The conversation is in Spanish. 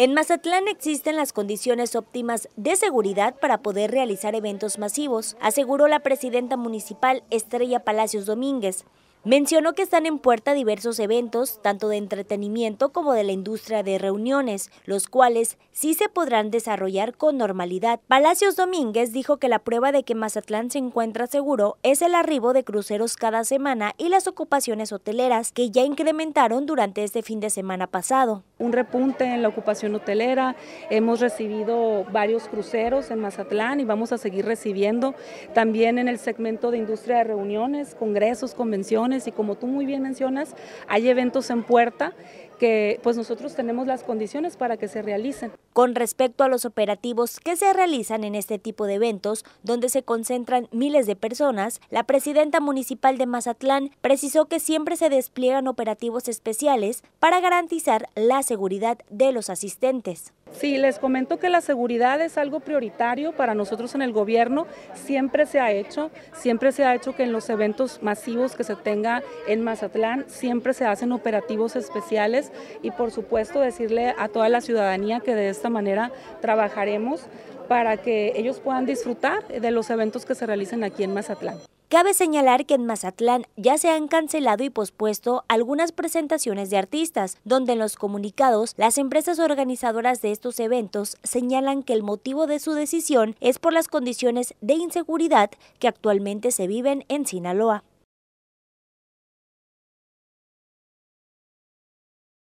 En Mazatlán existen las condiciones óptimas de seguridad para poder realizar eventos masivos, aseguró la presidenta municipal Estrella Palacios Domínguez. Mencionó que están en puerta diversos eventos, tanto de entretenimiento como de la industria de reuniones, los cuales sí se podrán desarrollar con normalidad. Palacios Domínguez dijo que la prueba de que Mazatlán se encuentra seguro es el arribo de cruceros cada semana y las ocupaciones hoteleras, que ya incrementaron durante este fin de semana pasado un repunte en la ocupación hotelera, hemos recibido varios cruceros en Mazatlán y vamos a seguir recibiendo también en el segmento de industria de reuniones, congresos, convenciones y como tú muy bien mencionas, hay eventos en puerta que pues nosotros tenemos las condiciones para que se realicen. Con respecto a los operativos que se realizan en este tipo de eventos, donde se concentran miles de personas, la presidenta municipal de Mazatlán precisó que siempre se despliegan operativos especiales para garantizar las seguridad de los asistentes. Sí, les comento que la seguridad es algo prioritario para nosotros en el gobierno, siempre se ha hecho, siempre se ha hecho que en los eventos masivos que se tenga en Mazatlán, siempre se hacen operativos especiales y por supuesto decirle a toda la ciudadanía que de esta manera trabajaremos para que ellos puedan disfrutar de los eventos que se realicen aquí en Mazatlán. Cabe señalar que en Mazatlán ya se han cancelado y pospuesto algunas presentaciones de artistas, donde en los comunicados las empresas organizadoras de estos eventos señalan que el motivo de su decisión es por las condiciones de inseguridad que actualmente se viven en Sinaloa.